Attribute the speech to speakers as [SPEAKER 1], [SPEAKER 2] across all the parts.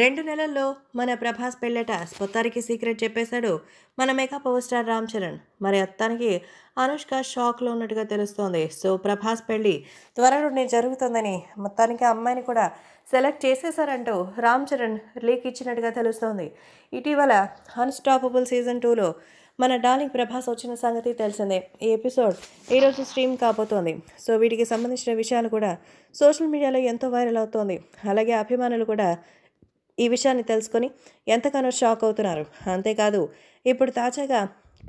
[SPEAKER 1] రెండు నెలల్లో మన ప్రభాస్ పెళ్ళట స్పొత్తారికి సీక్రెట్ చెప్పేశాడు మన mega power star Ram Charan మరి అత్తానికి అనుష్క షాక్లో ఉన్నట్టుగా తెలుస్తోంది సో ప్రభాస్ పెళ్ళి త్వరలోనే జరుగుతుందని మొత్తానికి అమ్మాయిని కూడా సెలెక్ట్ చేసేశారంటూ రామ్ చరణ్ లీక్ ఇచ్చినట్టుగా తెలుస్తోంది ఇటీవల అన్స్టాపబుల్ సీజన్ టూలో మన డార్లింగ్ ప్రభాస్ వచ్చిన సంగతి తెలిసిందే ఈ ఎపిసోడ్ ఈరోజు స్ట్రీమ్ కాబోతోంది సో వీటికి సంబంధించిన విషయాలు కూడా సోషల్ మీడియాలో ఎంతో వైరల్ అవుతోంది అలాగే అభిమానులు కూడా ఈ విషయాన్ని తెలుసుకొని ఎంతగానో షాక్ అవుతున్నారు అంతేకాదు ఇప్పుడు తాజాగా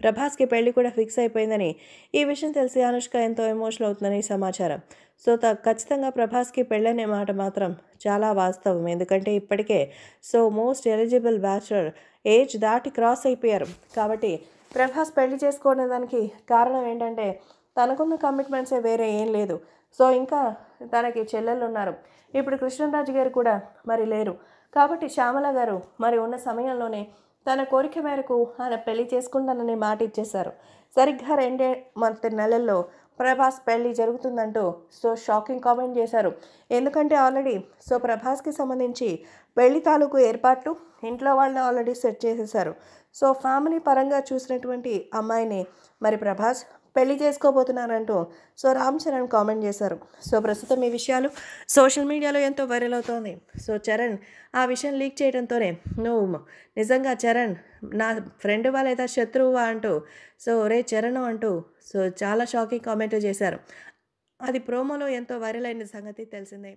[SPEAKER 1] ప్రభాస్కి పెళ్లి కూడా ఫిక్స్ అయిపోయిందని ఈ విషయం తెలిసి అనుష్క ఎంతో ఎమోషనల్ అవుతుందని సమాచారం సో ఖచ్చితంగా ప్రభాస్కి పెళ్ళనే మాట మాత్రం చాలా వాస్తవం ఎందుకంటే ఇప్పటికే so most eligible bachelor age దాటి క్రాస్ అయిపోయారు కాబట్టి ప్రభాస్ పెళ్లి చేసుకునే దానికి కారణం ఏంటంటే తనకున్న కమిట్మెంట్సే వేరే ఏం లేదు సో ఇంకా తనకి చెల్లెళ్ళు ఉన్నారు ఇప్పుడు కృష్ణరాజు గారు కూడా మరి లేరు కాబట్టి శ్యామల గారు మరి ఉన్న సమయంలోనే తన కోరిక మేరకు ఆయన పెళ్లి చేసుకుంటానని మాట ఇచ్చేశారు సరిగ్గా రెండే మంత్ నెలల్లో ప్రభాస్ పెళ్లి జరుగుతుందంటూ సో షాకింగ్ కామెంట్ చేశారు ఎందుకంటే ఆల్రెడీ సో ప్రభాస్కి సంబంధించి పెళ్లి తాలూకు ఏర్పాట్లు ఇంట్లో వాళ్ళని ఆల్రెడీ సెట్ చేసేశారు సో ఫ్యామిలీ పరంగా చూసినటువంటి అమ్మాయిని మరి ప్రభాస్ పెళ్లి చేసుకోబోతున్నారంటూ సో రామ్ చరణ్ కామెంట్ చేశారు సో ప్రస్తుతం ఈ విషయాలు సోషల్ మీడియాలో ఎంతో వైరల్ అవుతోంది సో చరణ్ ఆ విషయం లీక్ చేయడంతోనే నువ్వు నిజంగా చరణ్ నా ఫ్రెండువా లేదా శత్రువా అంటూ సో రే చరణ్ అంటూ సో చాలా షాకింగ్ కామెంట్ చేశారు అది ప్రోమోలో ఎంతో వైరల్ అయిన సంగతి తెలిసిందే